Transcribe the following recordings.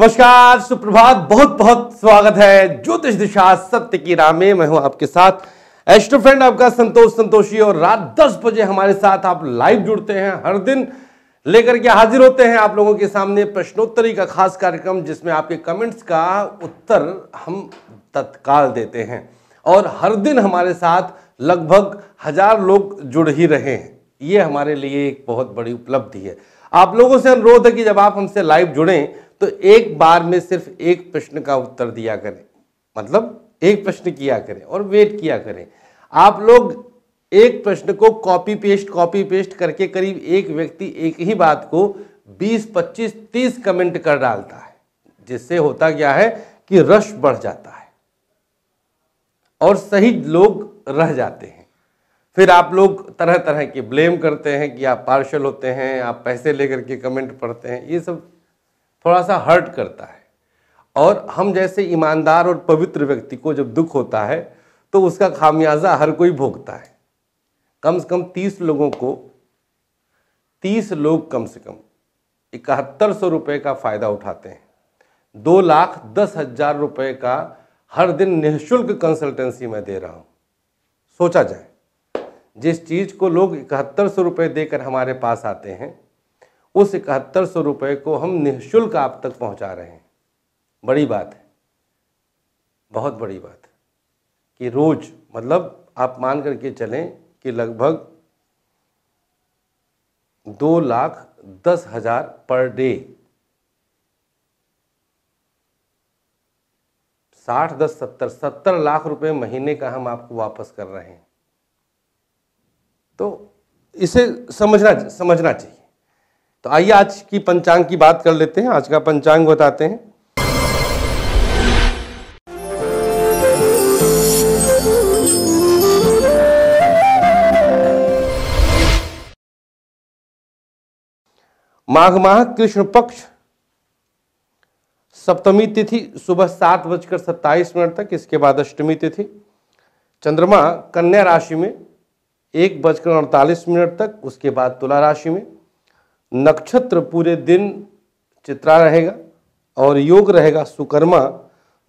नमस्कार सुप्रभात बहुत बहुत स्वागत है ज्योतिष दिशा सत्य की राह में मैं हूं आपके साथ एस्ट्रो फ्रेंड आपका संतोष संतोषी और रात 10 बजे हमारे साथ आप लाइव जुड़ते हैं हर दिन लेकर के हाजिर होते हैं आप लोगों के सामने प्रश्नोत्तरी का खास कार्यक्रम जिसमें आपके कमेंट्स का उत्तर हम तत्काल देते हैं और हर दिन हमारे साथ लगभग हजार लोग जुड़ ही रहे हैं ये हमारे लिए एक बहुत बड़ी उपलब्धि है आप लोगों से अनुरोध है कि जब आप हमसे लाइव जुड़ें तो एक बार में सिर्फ एक प्रश्न का उत्तर दिया करें मतलब एक प्रश्न किया करें और वेट किया करें आप लोग एक प्रश्न को कॉपी पेस्ट कॉपी पेस्ट करके करीब एक व्यक्ति एक ही बात को 20, 25, 30 कमेंट कर डालता है जिससे होता क्या है कि रश बढ़ जाता है और सही लोग रह जाते हैं फिर आप लोग तरह तरह के ब्लेम करते हैं कि आप पार्शल होते हैं आप पैसे लेकर के कमेंट पढ़ते हैं ये सब थोड़ा सा हर्ट करता है और हम जैसे ईमानदार और पवित्र व्यक्ति को जब दुख होता है तो उसका खामियाजा हर कोई भोगता है कम से कम तीस लोगों को तीस लोग कम से कम इकहत्तर सौ रुपये का फ़ायदा उठाते हैं दो लाख दस हज़ार रुपये का हर दिन निःशुल्क कंसल्टेंसी मैं दे रहा हूँ सोचा जाए जिस चीज़ को लोग इकहत्तर सौ रुपये देकर हमारे पास आते हैं उस इकहत्तर सौ रुपये को हम निःशुल्क आप तक पहुंचा रहे हैं बड़ी बात है बहुत बड़ी बात है कि रोज मतलब आप मान करके चलें कि लगभग दो लाख दस हजार पर डे साठ दस सत्तर सत्तर लाख रुपए महीने का हम आपको वापस कर रहे हैं तो इसे समझना समझना चाहिए तो आइए आज की पंचांग की बात कर लेते हैं आज का पंचांग बताते हैं माघ माह कृष्ण पक्ष सप्तमी तिथि सुबह सात बजकर सत्ताईस मिनट तक इसके बाद अष्टमी तिथि चंद्रमा कन्या राशि में एक बजकर अड़तालीस मिनट तक उसके बाद तुला राशि में नक्षत्र पूरे दिन चित्रा रहेगा और योग रहेगा सुकर्मा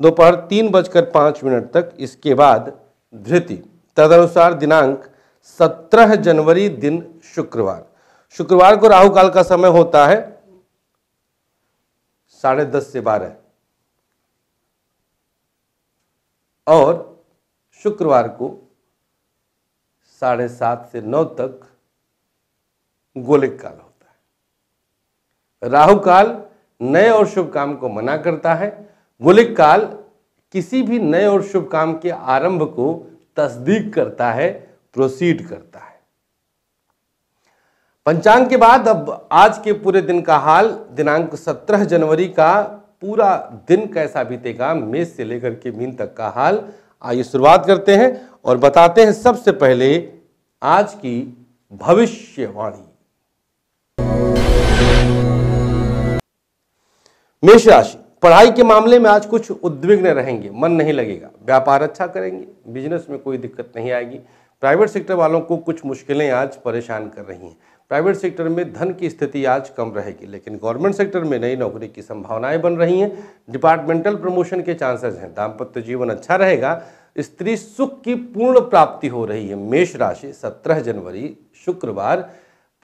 दोपहर तीन बजकर पाँच मिनट तक इसके बाद धृति तदनुसार दिनांक सत्रह जनवरी दिन शुक्रवार शुक्रवार को राहु काल का समय होता है साढ़े दस से बारह और शुक्रवार को साढ़े सात से नौ तक गोलिक काल हो राहु काल नए और शुभ काम को मना करता है गुलिक काल किसी भी नए और शुभ काम के आरंभ को तस्दीक करता है प्रोसीड करता है पंचांग के बाद अब आज के पूरे दिन का हाल दिनांक 17 जनवरी का पूरा दिन कैसा बीतेगा मेष से लेकर के मीन तक का हाल आइए शुरुआत करते हैं और बताते हैं सबसे पहले आज की भविष्यवाणी मेष राशि पढ़ाई के मामले में आज कुछ उद्विग्न रहेंगे मन नहीं लगेगा व्यापार अच्छा करेंगे बिजनेस में कोई दिक्कत नहीं आएगी प्राइवेट सेक्टर वालों को कुछ मुश्किलें आज परेशान कर रही हैं प्राइवेट सेक्टर में धन की स्थिति आज कम रहेगी लेकिन गवर्नमेंट सेक्टर में नई नौकरी की संभावनाएं बन रही हैं डिपार्टमेंटल प्रमोशन के चांसेस हैं दाम्पत्य जीवन अच्छा रहेगा स्त्री सुख की पूर्ण प्राप्ति हो रही है मेष राशि सत्रह जनवरी शुक्रवार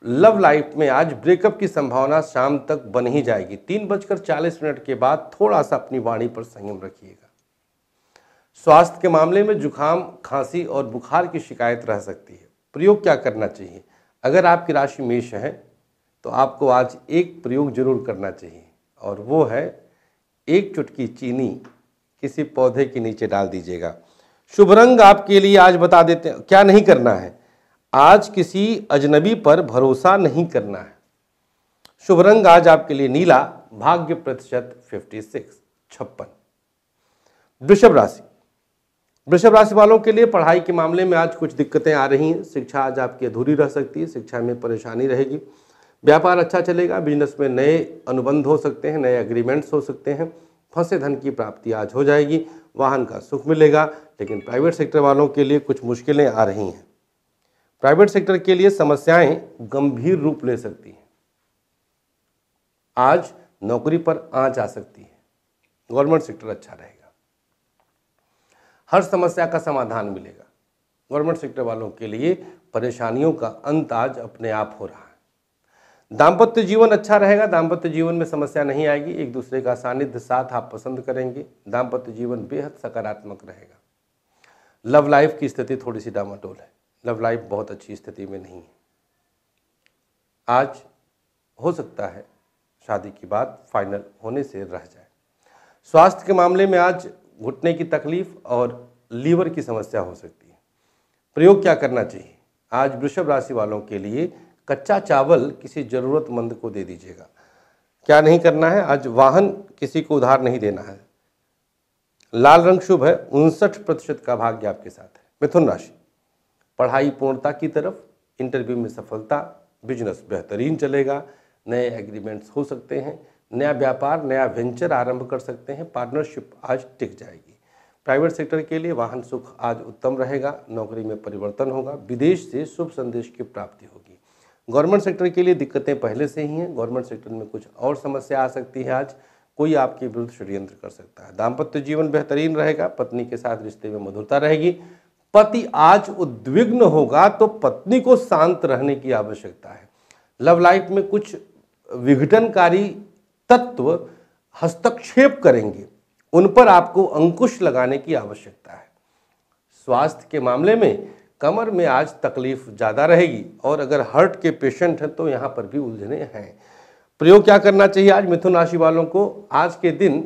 लव लाइफ में आज ब्रेकअप की संभावना शाम तक बन ही जाएगी तीन बजकर चालीस मिनट के बाद थोड़ा सा अपनी वाणी पर संयम रखिएगा स्वास्थ्य के मामले में जुखाम खांसी और बुखार की शिकायत रह सकती है प्रयोग क्या करना चाहिए अगर आपकी राशि मेष है तो आपको आज एक प्रयोग जरूर करना चाहिए और वो है एक चुटकी चीनी किसी पौधे के नीचे डाल दीजिएगा शुभ रंग आपके लिए आज बता देते हैं क्या नहीं करना है आज किसी अजनबी पर भरोसा नहीं करना है शुभ रंग आज आपके लिए नीला भाग्य प्रतिशत 56 छप्पन वृषभ राशि वृषभ राशि वालों के लिए पढ़ाई के मामले में आज कुछ दिक्कतें आ रही हैं शिक्षा आज आपकी अधूरी रह सकती है शिक्षा में परेशानी रहेगी व्यापार अच्छा चलेगा बिजनेस में नए अनुबंध हो सकते हैं नए अग्रीमेंट्स हो सकते हैं फंसे धन की प्राप्ति आज हो जाएगी वाहन का सुख मिलेगा लेकिन प्राइवेट सेक्टर वालों के लिए कुछ मुश्किलें आ रही हैं प्राइवेट सेक्टर के लिए समस्याएं गंभीर रूप ले सकती हैं आज नौकरी पर आंच आ सकती है गवर्नमेंट सेक्टर अच्छा रहेगा हर समस्या का समाधान मिलेगा गवर्नमेंट सेक्टर वालों के लिए परेशानियों का अंत आज अपने आप हो रहा है दाम्पत्य जीवन अच्छा रहेगा दाम्पत्य जीवन में समस्या नहीं आएगी एक दूसरे का सानिध्य साथ आप पसंद करेंगे दाम्पत्य जीवन बेहद सकारात्मक रहेगा लव लाइफ की स्थिति थोड़ी सी डामाटोल है लव लाइफ बहुत अच्छी स्थिति में नहीं है आज हो सकता है शादी की बात फाइनल होने से रह जाए स्वास्थ्य के मामले में आज घुटने की तकलीफ और लीवर की समस्या हो सकती है प्रयोग क्या करना चाहिए आज वृषभ राशि वालों के लिए कच्चा चावल किसी ज़रूरतमंद को दे दीजिएगा क्या नहीं करना है आज वाहन किसी को उधार नहीं देना है लाल रंग शुभ है उनसठ प्रतिशत का भाग्य आपके साथ है मिथुन राशि पढ़ाई पूर्णता की तरफ इंटरव्यू में सफलता बिजनेस बेहतरीन चलेगा नए एग्रीमेंट्स हो सकते हैं नया व्यापार नया वेंचर आरंभ कर सकते हैं पार्टनरशिप आज टिक जाएगी प्राइवेट सेक्टर के लिए वाहन सुख आज उत्तम रहेगा नौकरी में परिवर्तन होगा विदेश से शुभ संदेश की प्राप्ति होगी गवर्नमेंट सेक्टर के लिए दिक्कतें पहले से ही हैं गवर्नमेंट सेक्टर में कुछ और समस्या आ सकती है आज कोई आपके विरुद्ध षड्यंत्र कर सकता है दाम्पत्य जीवन बेहतरीन रहेगा पत्नी के साथ रिश्ते में मधुरता रहेगी पति आज उद्विग्न होगा तो पत्नी को शांत रहने की आवश्यकता है लव लाइफ में कुछ विघटनकारी तत्व हस्तक्षेप करेंगे उन पर आपको अंकुश लगाने की आवश्यकता है स्वास्थ्य के मामले में कमर में आज तकलीफ ज़्यादा रहेगी और अगर हर्ट के पेशेंट हैं तो यहाँ पर भी उलझने हैं प्रयोग क्या करना चाहिए आज मिथुन राशि वालों को आज के दिन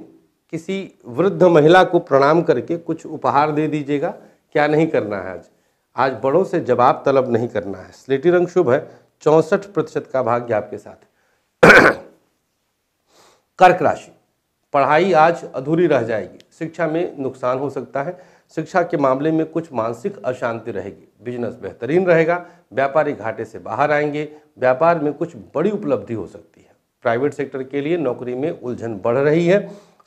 किसी वृद्ध महिला को प्रणाम करके कुछ उपहार दे दीजिएगा क्या नहीं करना है आज आज बड़ों से जवाब तलब नहीं करना है स्लेटी रंग शुभ है चौंसठ प्रतिशत का भाग्य आपके साथ कर्क राशि पढ़ाई आज अधूरी रह जाएगी शिक्षा में नुकसान हो सकता है शिक्षा के मामले में कुछ मानसिक अशांति रहेगी बिजनेस बेहतरीन रहेगा व्यापारी घाटे से बाहर आएंगे व्यापार में कुछ बड़ी उपलब्धि हो सकती है प्राइवेट सेक्टर के लिए नौकरी में उलझन बढ़ रही है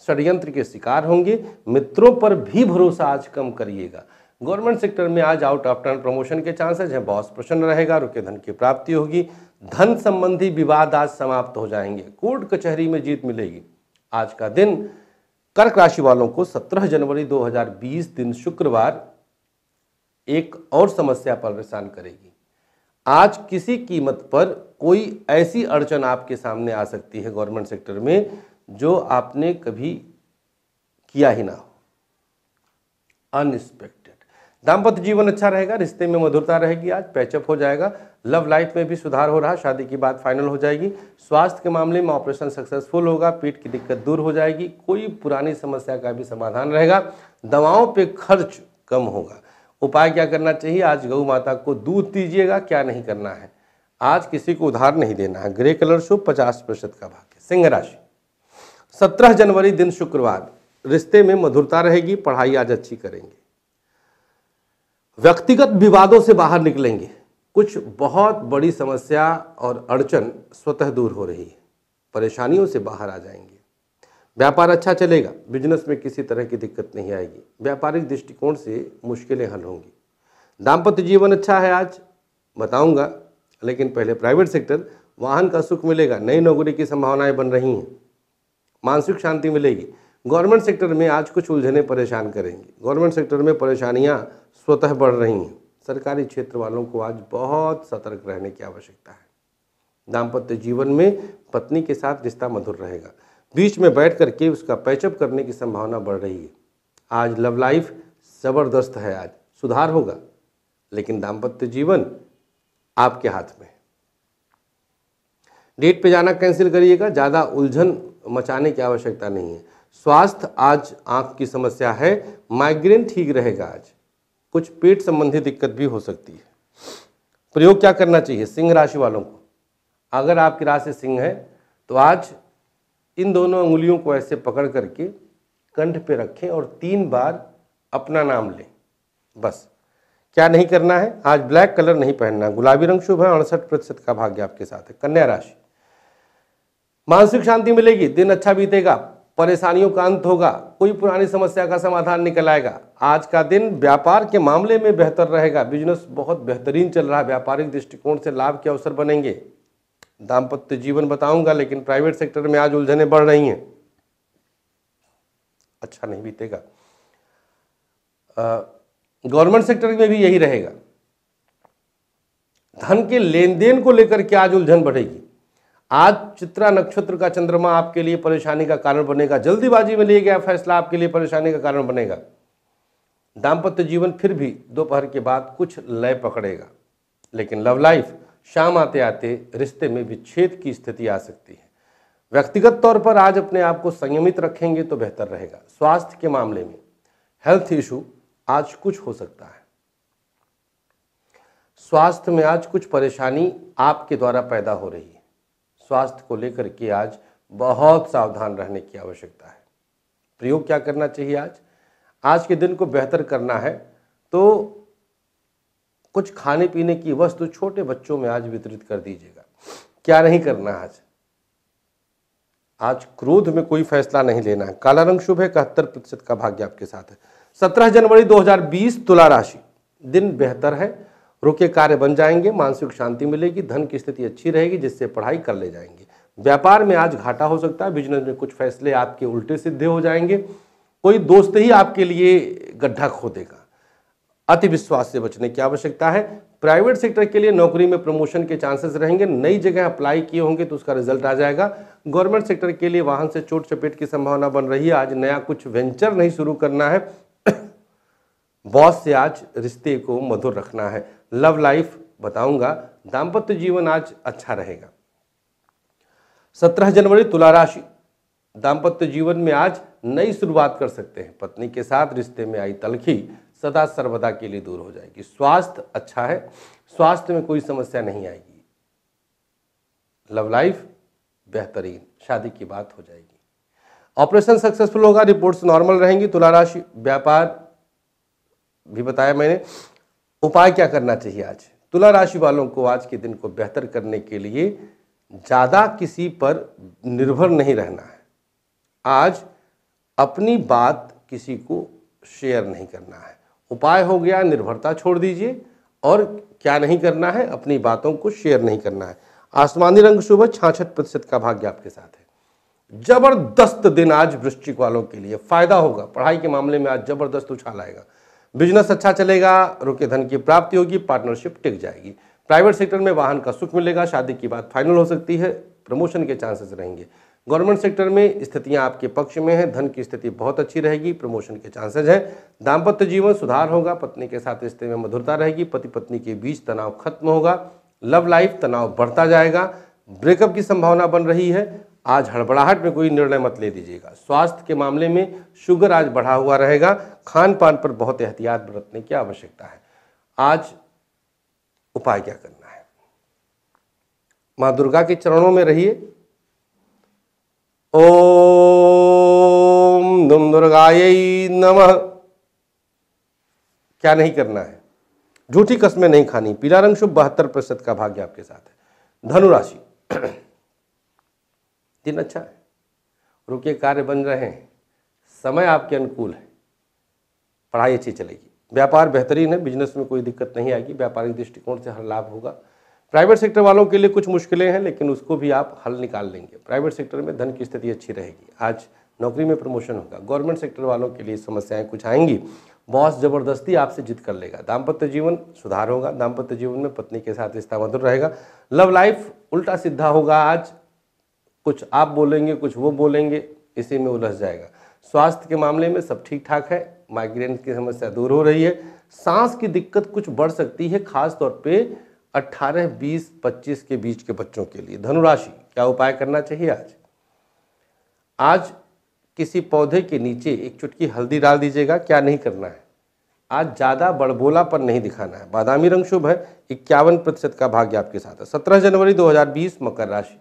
षडयंत्र के शिकार होंगे मित्रों पर भी भरोसा आज कम करिएगा गवर्नमेंट सेक्टर में आज आउट ऑफ टर्न प्रमोशन के चांसेज हैं बॉस प्रसन्न रहेगा रुके धन की प्राप्ति होगी धन संबंधी विवाद आज समाप्त हो जाएंगे कोर्ट कचहरी में जीत मिलेगी आज का दिन कर्क राशि वालों को 17 जनवरी 2020 दिन शुक्रवार एक और समस्या परेशान करेगी आज किसी कीमत पर कोई ऐसी अड़चन आपके सामने आ सकती है गवर्नमेंट सेक्टर में जो आपने कभी किया ही ना हो अनएक्सपेक्ट दाम्पत्य जीवन अच्छा रहेगा रिश्ते में मधुरता रहेगी आज पैचअप हो जाएगा लव लाइफ में भी सुधार हो रहा शादी की बात फाइनल हो जाएगी स्वास्थ्य के मामले में ऑपरेशन सक्सेसफुल होगा पीठ की दिक्कत दूर हो जाएगी कोई पुरानी समस्या का भी समाधान रहेगा दवाओं पे खर्च कम होगा उपाय क्या करना चाहिए आज गौ माता को दूध दीजिएगा क्या नहीं करना है आज किसी को उधार नहीं देना है ग्रे कलर शो पचास प्रतिशत का भाग्य सिंह राशि सत्रह जनवरी दिन शुक्रवार रिश्ते में मधुरता रहेगी पढ़ाई आज अच्छी करेंगे व्यक्तिगत विवादों से बाहर निकलेंगे कुछ बहुत बड़ी समस्या और अड़चन स्वतः दूर हो रही है परेशानियों से बाहर आ जाएंगे व्यापार अच्छा चलेगा बिजनेस में किसी तरह की दिक्कत नहीं आएगी व्यापारिक दृष्टिकोण से मुश्किलें हल होंगी दाम्पत्य जीवन अच्छा है आज बताऊंगा लेकिन पहले प्राइवेट सेक्टर वाहन का सुख मिलेगा नई नौकरी की संभावनाएं बन रही हैं मानसिक शांति मिलेगी गवर्नमेंट सेक्टर में आज कुछ उलझने परेशान करेंगी गवर्नमेंट सेक्टर में परेशानियाँ स्वतः बढ़ रही हैं सरकारी क्षेत्र वालों को आज बहुत सतर्क रहने की आवश्यकता है दाम्पत्य जीवन में पत्नी के साथ रिश्ता मधुर रहेगा बीच में बैठ करके उसका पैचअप करने की संभावना बढ़ रही है आज लव लाइफ ज़बरदस्त है आज सुधार होगा लेकिन दाम्पत्य जीवन आपके हाथ में डेट पे जाना कैंसिल करिएगा ज़्यादा उलझन मचाने की आवश्यकता नहीं है स्वास्थ्य आज आंख की समस्या है माइग्रेन ठीक रहेगा आज कुछ पेट संबंधी दिक्कत भी हो सकती है प्रयोग क्या करना चाहिए सिंह राशि वालों को अगर आपकी राशि सिंह है तो आज इन दोनों उंगलियों को ऐसे पकड़ करके कंठ पे रखें और तीन बार अपना नाम लें बस क्या नहीं करना है आज ब्लैक कलर नहीं पहनना गुलाबी रंग शुभ है अड़सठ प्रतिशत का भाग्य आपके साथ है कन्या राशि मानसिक शांति मिलेगी दिन अच्छा बीतेगा परेशानियों का अंत होगा कोई पुरानी समस्या का समाधान निकल आएगा आज का दिन व्यापार के मामले में बेहतर रहेगा बिजनेस बहुत बेहतरीन चल रहा है व्यापारिक दृष्टिकोण से लाभ के अवसर बनेंगे दाम्पत्य जीवन बताऊंगा लेकिन प्राइवेट सेक्टर में आज उलझने बढ़ रही हैं अच्छा नहीं बीतेगा गवर्नमेंट सेक्टर में भी यही रहेगा धन के लेन देन को लेकर के आज उलझन बढ़ेगी आज चित्रा नक्षत्र का चंद्रमा आपके लिए परेशानी का कारण बनेगा जल्दीबाजी में लिए गया फैसला आपके लिए परेशानी का कारण बनेगा दाम्पत्य जीवन फिर भी दोपहर के बाद कुछ लय पकड़ेगा लेकिन लव लाइफ शाम आते आते रिश्ते में विच्छेद की स्थिति आ सकती है व्यक्तिगत तौर पर आज अपने आप को संयमित रखेंगे तो बेहतर रहेगा स्वास्थ्य के मामले में हेल्थ इशू आज कुछ हो सकता है स्वास्थ्य में आज कुछ परेशानी आपके द्वारा पैदा हो रही है स्वास्थ्य को लेकर के आज बहुत सावधान रहने की आवश्यकता है प्रयोग क्या करना चाहिए आज आज के दिन को बेहतर करना है तो कुछ खाने पीने की वस्तु छोटे बच्चों में आज वितरित कर दीजिएगा क्या नहीं करना आज आज क्रोध में कोई फैसला नहीं लेना है काला रंग शुभ है इकहत्तर प्रतिशत का भाग्य आपके साथ है सत्रह जनवरी 2020 तुला राशि दिन बेहतर है रुके कार्य बन जाएंगे मानसिक शांति मिलेगी धन की स्थिति अच्छी रहेगी जिससे पढ़ाई कर ले जाएंगे व्यापार में आज घाटा हो सकता है बिजनेस में कुछ फैसले आपके उल्टे सीधे हो जाएंगे कोई दोस्त ही आपके लिए गड्ढा खो देगा अति विश्वास से बचने की आवश्यकता है प्राइवेट सेक्टर के लिए नौकरी में प्रमोशन के चांसेस रहेंगे नई जगह अप्लाई किए होंगे तो उसका रिजल्ट आ जाएगा गवर्नमेंट सेक्टर के लिए वाहन से चोट चपेट की संभावना बन रही है आज नया कुछ वेंचर नहीं शुरू करना है बॉस से आज रिश्ते को मधुर रखना है लव लाइफ बताऊंगा दाम्पत्य जीवन आज अच्छा रहेगा सत्रह जनवरी तुला राशि दाम्पत्य जीवन में आज नई शुरुआत कर सकते हैं पत्नी के साथ रिश्ते में आई तलखी सदा सर्वदा के लिए दूर हो जाएगी स्वास्थ्य अच्छा है स्वास्थ्य में कोई समस्या नहीं आएगी लव लाइफ बेहतरीन शादी की बात हो जाएगी ऑपरेशन सक्सेसफुल होगा रिपोर्ट्स नॉर्मल रहेंगी तुला राशि व्यापार भी बताया मैंने उपाय क्या करना चाहिए आज तुला राशि वालों को आज के दिन को बेहतर करने के लिए ज़्यादा किसी पर निर्भर नहीं रहना है आज अपनी बात किसी को शेयर नहीं करना है उपाय हो गया निर्भरता छोड़ दीजिए और क्या नहीं करना है अपनी बातों को शेयर नहीं करना है आसमानी रंग सुबह छाछठ प्रतिशत का भाग्य आपके साथ है जबरदस्त दिन आज वृश्चिक वालों के लिए फायदा होगा पढ़ाई के मामले में आज जबरदस्त उछाल आएगा बिजनेस अच्छा चलेगा रुके धन की प्राप्ति होगी पार्टनरशिप टिक जाएगी प्राइवेट सेक्टर में वाहन का सुख मिलेगा शादी की बात फाइनल हो सकती है प्रमोशन के चांसेस रहेंगे गवर्नमेंट सेक्टर में स्थितियां आपके पक्ष में हैं धन की स्थिति बहुत अच्छी रहेगी प्रमोशन के चांसेज हैं दाम्पत्य जीवन सुधार होगा पत्नी के साथ रिश्ते में मधुरता रहेगी पति पत्नी के बीच तनाव खत्म होगा लव लाइफ तनाव बढ़ता जाएगा ब्रेकअप की संभावना बन रही है आज हड़बड़ाहट में कोई निर्णय मत ले दीजिएगा स्वास्थ्य के मामले में शुगर आज बढ़ा हुआ रहेगा खान पान पर बहुत एहतियात बरतने की आवश्यकता है आज उपाय क्या करना है माँ दुर्गा के चरणों में रहिए ओम दुम दुर्गाय नमः क्या नहीं करना है झूठी कस्में नहीं खानी पीला रंग शुभ बहत्तर प्रतिशत का भाग्य आपके साथ है धनुराशि दिन अच्छा है रुके कार्य बन रहे हैं समय आपके अनुकूल है पढ़ाई अच्छी चलेगी व्यापार बेहतरीन है बिजनेस में कोई दिक्कत नहीं आएगी व्यापारिक दृष्टिकोण से हर लाभ होगा प्राइवेट सेक्टर वालों के लिए कुछ मुश्किलें हैं लेकिन उसको भी आप हल निकाल लेंगे प्राइवेट सेक्टर में धन की स्थिति अच्छी रहेगी आज नौकरी में प्रमोशन होगा गवर्नमेंट सेक्टर वालों के लिए समस्याएं कुछ आएंगी बॉस जबरदस्ती आपसे जिद कर लेगा दाम्पत्य जीवन सुधार होगा दाम्पत्य जीवन में पत्नी के साथ रिश्ता मधुर रहेगा लव लाइफ उल्टा सीधा होगा आज कुछ आप बोलेंगे कुछ वो बोलेंगे इसी में उलझ जाएगा स्वास्थ्य के मामले में सब ठीक ठाक है माइग्रेन की समस्या दूर हो रही है सांस की दिक्कत कुछ बढ़ सकती है खास तौर पे 18, 20, 25 के बीच के बच्चों के लिए धनुराशि क्या उपाय करना चाहिए आज आज किसी पौधे के नीचे एक चुटकी हल्दी डाल दीजिएगा क्या नहीं करना है आज ज़्यादा बड़बोलापन नहीं दिखाना है बादामी रंग शुभ है इक्यावन प्रतिशत का भाग्य आपके साथ है सत्रह जनवरी 2020 मकर राशि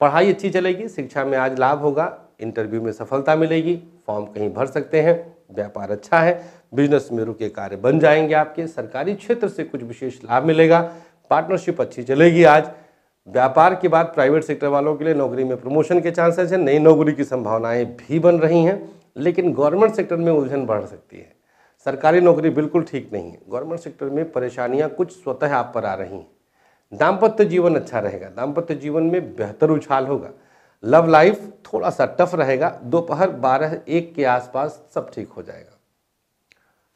पढ़ाई अच्छी चलेगी शिक्षा में आज लाभ होगा इंटरव्यू में सफलता मिलेगी फॉर्म कहीं भर सकते हैं व्यापार अच्छा है बिजनेस में रुके कार्य बन जाएंगे आपके सरकारी क्षेत्र से कुछ विशेष लाभ मिलेगा पार्टनरशिप अच्छी चलेगी आज व्यापार के बाद प्राइवेट सेक्टर वालों के लिए नौकरी में प्रमोशन के चांसेस हैं नई नौकरी की संभावनाएं भी बन रही हैं लेकिन गवर्नमेंट सेक्टर में उलझन बढ़ सकती है सरकारी नौकरी बिल्कुल ठीक नहीं है गवर्नमेंट सेक्टर में परेशानियां कुछ स्वतः आप पर आ रही हैं दाम्पत्य जीवन अच्छा रहेगा दाम्पत्य जीवन में बेहतर उछाल होगा लव लाइफ थोड़ा सा टफ रहेगा दोपहर बारह एक के आसपास सब ठीक हो जाएगा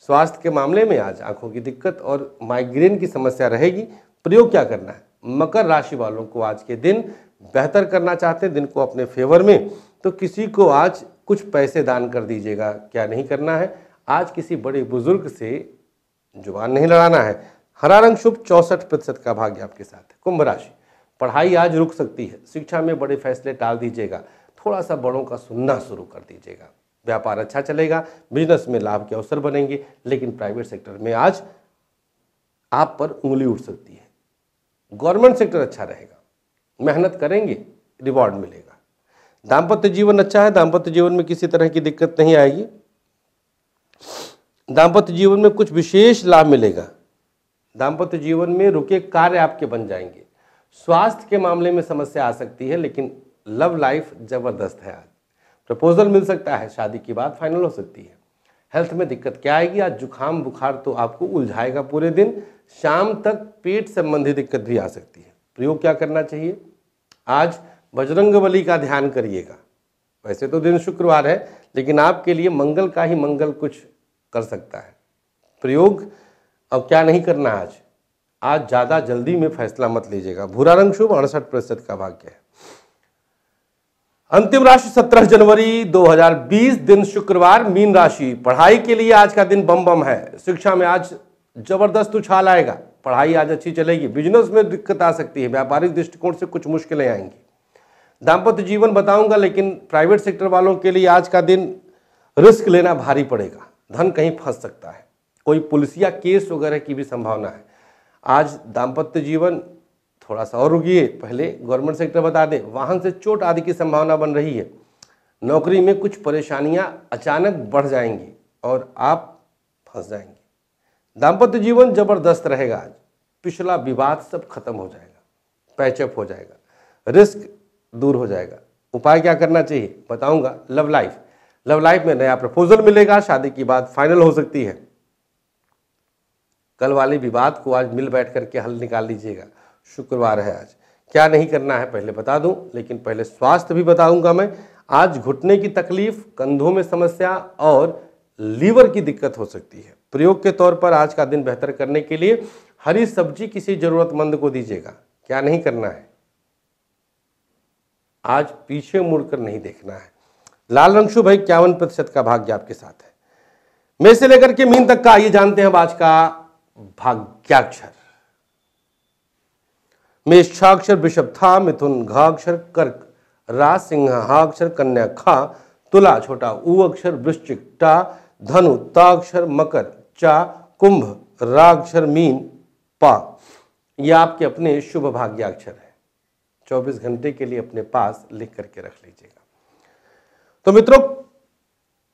स्वास्थ्य के मामले में आज आंखों की दिक्कत और माइग्रेन की समस्या रहेगी प्रयोग क्या करना है मकर राशि वालों को आज के दिन बेहतर करना चाहते हैं दिन को अपने फेवर में तो किसी को आज कुछ पैसे दान कर दीजिएगा क्या नहीं करना है आज किसी बड़े बुजुर्ग से जुबान नहीं लड़ाना है हरा रंग शुभ चौसठ प्रतिशत का भाग्य आपके साथ है कुंभ राशि पढ़ाई आज रुक सकती है शिक्षा में बड़े फैसले टाल दीजिएगा थोड़ा सा बड़ों का सुनना शुरू कर दीजिएगा व्यापार अच्छा चलेगा बिजनेस में लाभ के अवसर बनेंगे लेकिन प्राइवेट सेक्टर में आज आप पर उंगली उठ सकती है गवर्नमेंट सेक्टर अच्छा रहेगा मेहनत करेंगे रिवॉर्ड मिलेगा दाम्पत्य जीवन अच्छा है दाम्पत्य जीवन में किसी तरह की दिक्कत नहीं आएगी दाम्पत्य जीवन में कुछ विशेष लाभ मिलेगा दाम्पत्य जीवन में रुके कार्य आपके बन जाएंगे स्वास्थ्य के मामले में समस्या आ सकती है लेकिन लव लाइफ जबरदस्त है आज प्रपोजल मिल सकता है शादी की बात फाइनल हो सकती है हेल्थ में दिक्कत क्या आएगी आज जुखाम बुखार तो आपको उलझाएगा पूरे दिन शाम तक पेट संबंधी दिक्कत भी आ सकती है प्रयोग क्या करना चाहिए आज बजरंग बली का ध्यान करिएगा वैसे तो दिन शुक्रवार है लेकिन आपके लिए मंगल का ही मंगल कुछ कर सकता है प्रयोग अब क्या नहीं करना आज आज ज़्यादा जल्दी में फैसला मत लीजिएगा भूरा रंग शुभ अड़सठ प्रतिशत का भाग्य है अंतिम राशि 17 जनवरी 2020 दिन शुक्रवार मीन राशि पढ़ाई के लिए आज का दिन बम बम है शिक्षा में आज जबरदस्त उछाल आएगा पढ़ाई आज अच्छी चलेगी बिजनेस में दिक्कत आ सकती है व्यापारिक दृष्टिकोण से कुछ मुश्किलें आएंगी दाम्पत्य जीवन बताऊंगा लेकिन प्राइवेट सेक्टर वालों के लिए आज का दिन रिस्क लेना भारी पड़ेगा धन कहीं फंस सकता है कोई पुलिसिया केस वगैरह की भी संभावना है आज दाम्पत्य जीवन थोड़ा सा और रुकी पहले गवर्नमेंट सेक्टर बता दें वाहन से चोट आदि की संभावना बन रही है नौकरी में कुछ परेशानियां अचानक बढ़ जाएंगी और आप फंस जाएंगे दाम्पत्य जीवन जबरदस्त रहेगा आज पिछला विवाद सब खत्म हो जाएगा पैचअप हो जाएगा रिस्क दूर हो जाएगा उपाय क्या करना चाहिए बताऊंगा लव लाइफ लव लाइफ में नया प्रपोजल मिलेगा शादी की बात फाइनल हो सकती है कल वाले विवाद को आज मिल बैठ करके हल निकाल लीजिएगा शुक्रवार है आज क्या नहीं करना है पहले बता दूं लेकिन पहले स्वास्थ्य भी बताऊंगा मैं आज घुटने की तकलीफ कंधों में समस्या और लीवर की दिक्कत हो सकती है प्रयोग के तौर पर आज का दिन बेहतर करने के लिए हरी सब्जी किसी जरूरतमंद को दीजिएगा क्या नहीं करना है आज पीछे मुड़कर नहीं देखना है लाल रंग शुभ है इक्यावन प्रतिशत का भाग्य आपके साथ है मे से लेकर के मीन तक का आइए जानते हैं अब आज का भाग्याक्षर मेषाक्षर बिशप था मिथुन घाक्षर कर्क रा हाक्षर कन्या खा तुला छोटा ऊ अक्षर वृश्चिक टा धनु ताक्षर मकर चा कुंभ राक्षर मीन पा यह आपके अपने शुभ भाग्याक्षर है 24 घंटे के लिए अपने पास लिख करके रख लीजिएगा तो मित्रों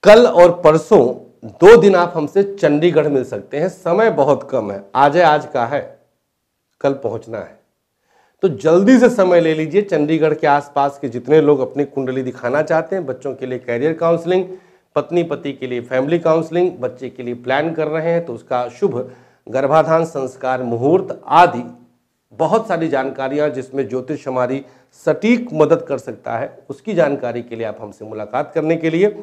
कल और परसों दो दिन आप हमसे चंडीगढ़ मिल सकते हैं समय बहुत कम है आज है आज का है कल पहुंचना है तो जल्दी से समय ले लीजिए चंडीगढ़ के आसपास के जितने लोग अपनी कुंडली दिखाना चाहते हैं बच्चों के लिए कैरियर काउंसलिंग पत्नी पति के लिए फैमिली काउंसलिंग बच्चे के लिए प्लान कर रहे हैं तो उसका शुभ गर्भाधान संस्कार मुहूर्त आदि बहुत सारी जानकारियां जिसमें ज्योतिष हमारी सटीक मदद कर सकता है उसकी जानकारी के लिए आप हमसे मुलाकात करने के लिए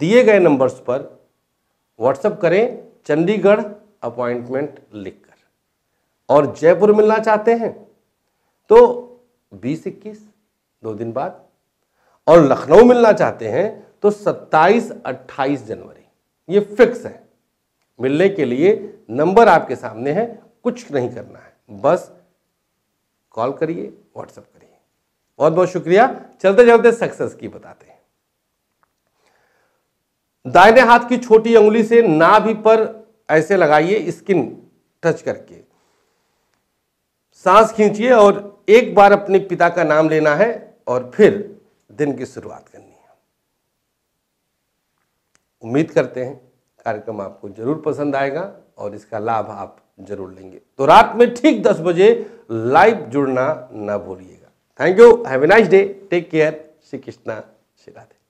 दिए गए नंबर्स पर व्हाट्सअप करें चंडीगढ़ अपॉइंटमेंट लिखकर और जयपुर मिलना चाहते हैं तो बीस इक्कीस दो दिन बाद और लखनऊ मिलना चाहते हैं तो सत्ताईस अट्ठाईस जनवरी ये फिक्स है मिलने के लिए नंबर आपके सामने है कुछ नहीं करना है बस कॉल करिए व्हाट्सएप करिए बहुत बहुत शुक्रिया चलते चलते सक्सेस की बताते हैं दाहिने हाथ की छोटी उंगली से नाभि पर ऐसे लगाइए स्किन टच करके सांस खींचिए और एक बार अपने पिता का नाम लेना है और फिर दिन की शुरुआत करनी है उम्मीद करते हैं कार्यक्रम आपको जरूर पसंद आएगा और इसका लाभ आप जरूर लेंगे तो रात में ठीक 10 बजे लाइव जुड़ना ना भूलिएगा thank you have a nice day take care Shri Krishna Shri Radhe